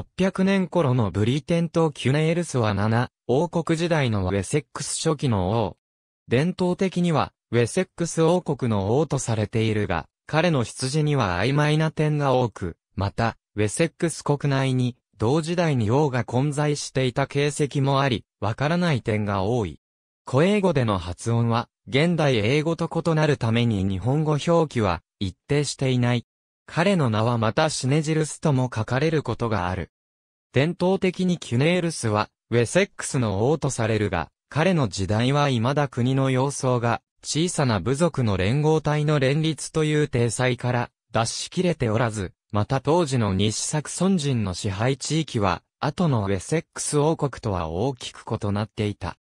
600年頃のブリテン島キュネールスは7、王国時代のウェセックス初期の王。伝統的には、ウェセックス王国の王とされているが、彼の羊には曖昧な点が多く、また、ウェセックス国内に、同時代に王が混在していた形跡もあり、わからない点が多い。古英語での発音は、現代英語と異なるために日本語表記は、一定していない。彼の名はまたシネジルスとも書かれることがある。伝統的にキュネールスは、ウェセックスの王とされるが、彼の時代は未だ国の様相が、小さな部族の連合体の連立という体裁から脱しきれておらず、また当時の西サクソン人の支配地域は、後のウェセックス王国とは大きく異なっていた。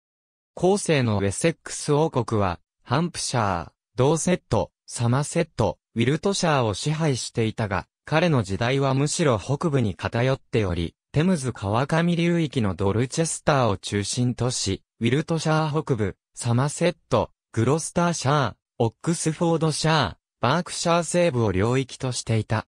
後世のウェセックス王国は、ハンプシャー、ドーセット、サマセット、ウィルトシャーを支配していたが、彼の時代はむしろ北部に偏っており、テムズ川上流域のドルチェスターを中心とし、ウィルトシャー北部、サマセット、グロスターシャー、オックスフォードシャー、バークシャー西部を領域としていた。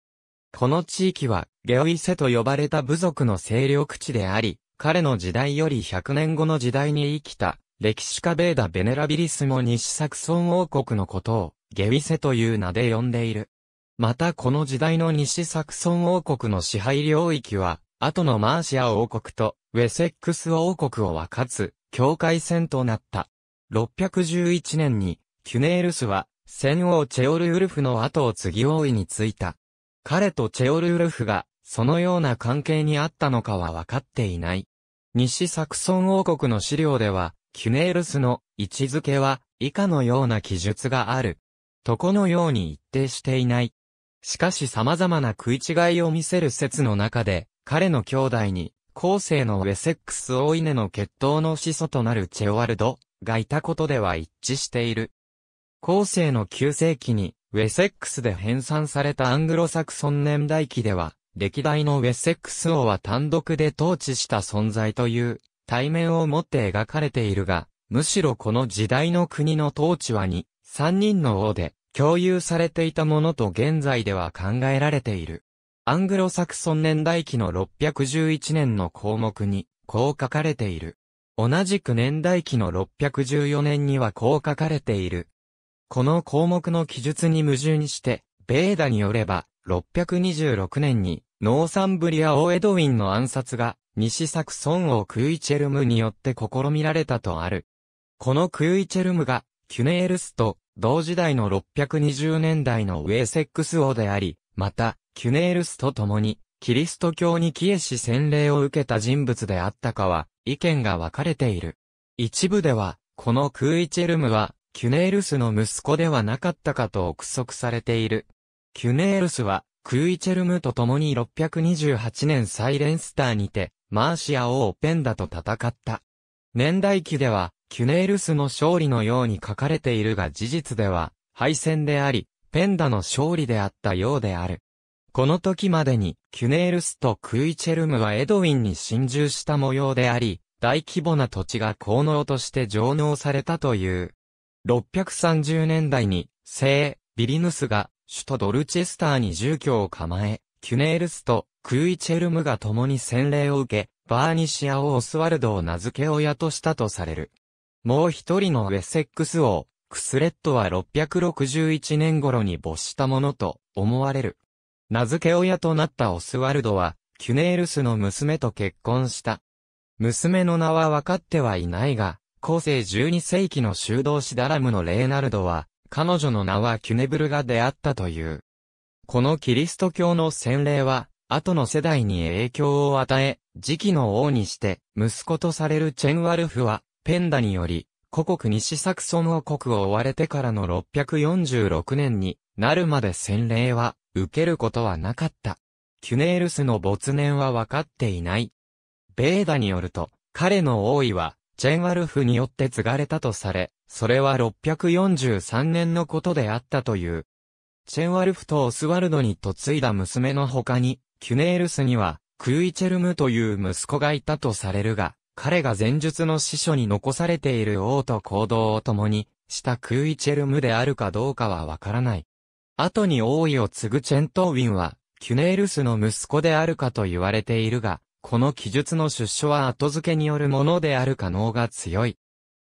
この地域は、ゲオイセと呼ばれた部族の勢力地であり、彼の時代より100年後の時代に生きた、歴史家ベーダ・ベネラビリスも西サクソン王国のことを、ゲウィセという名で呼んでいる。またこの時代の西サクソン王国の支配領域は、後のマーシア王国とウェセックス王国を分かつ境界線となった。611年に、キュネールスは、戦王チェオルウルフの後を継ぎ王位に就いた。彼とチェオルウルフが、そのような関係にあったのかは分かっていない。西サクソン王国の資料では、キュネールスの位置づけは、以下のような記述がある。とこのように一定していない。しかし様々な食い違いを見せる説の中で、彼の兄弟に、後世のウェセックスイ稲の血統の始祖となるチェオワルドがいたことでは一致している。後世の9世紀に、ウェセックスで編纂されたアングロサクソン年代記では、歴代のウェセックス王は単独で統治した存在という、対面を持って描かれているが、むしろこの時代の国の統治はに、三人の王で共有されていたものと現在では考えられている。アングロサクソン年代記の611年の項目に、こう書かれている。同じく年代記の614年にはこう書かれている。この項目の記述に矛盾して、ベーダによれば、626年に、ノーサンブリア王エドウィンの暗殺が、西サクソン王クーイチェルムによって試みられたとある。このクーイチェルムが、キュネエルスと同時代の620年代のウェーセックス王であり、また、キュネールスと共に、キリスト教に帰依し洗礼を受けた人物であったかは、意見が分かれている。一部では、このクーイチェルムは、キュネールスの息子ではなかったかと憶測されている。キュネールスは、クーイチェルムと共に628年サイレンスターにて、マーシア王ペンダと戦った。年代記では、キュネールスの勝利のように書かれているが事実では、敗戦であり、ペンダの勝利であったようである。この時までに、キュネールスとクイチェルムはエドウィンに侵入した模様であり、大規模な土地が効能として上納されたという。630年代に、聖、ビリヌスが、首都ドルチェスターに住居を構え、キュネールスとクイチェルムが共に洗礼を受け、バーニシアをオスワルドを名付け親としたとされる。もう一人のウェセックス王、クスレットは661年頃に没したものと思われる。名付け親となったオスワルドは、キュネールスの娘と結婚した。娘の名は分かってはいないが、後世12世紀の修道士ダラムのレーナルドは、彼女の名はキュネブルが出会ったという。このキリスト教の洗礼は、後の世代に影響を与え、次期の王にして、息子とされるチェンワルフは、ペンダにより、古国西サクソン王国を追われてからの646年になるまで洗礼は受けることはなかった。キュネールスの没年は分かっていない。ベーダによると、彼の王位は、チェンワルフによって継がれたとされ、それは643年のことであったという。チェンワルフとオスワルドに嫁いだ娘の他に、キュネールスには、クイチェルムという息子がいたとされるが、彼が前述の司書に残されている王と行動を共にしたクーイチェルムであるかどうかはわからない。後に王位を継ぐチェントウィンは、キュネールスの息子であるかと言われているが、この記述の出所は後付けによるものである可能が強い。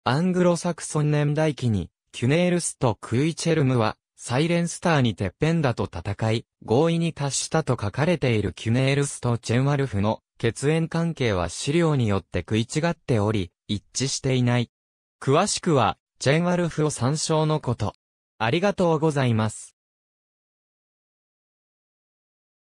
アングロサクソン年代記に、キュネールスとクーイチェルムは、サイレンスターにてっぺんだと戦い、合意に達したと書かれているキュネールスとチェンワルフの血縁関係は資料によって食い違っており、一致していない。詳しくは、チェンワルフを参照のこと。ありがとうございます。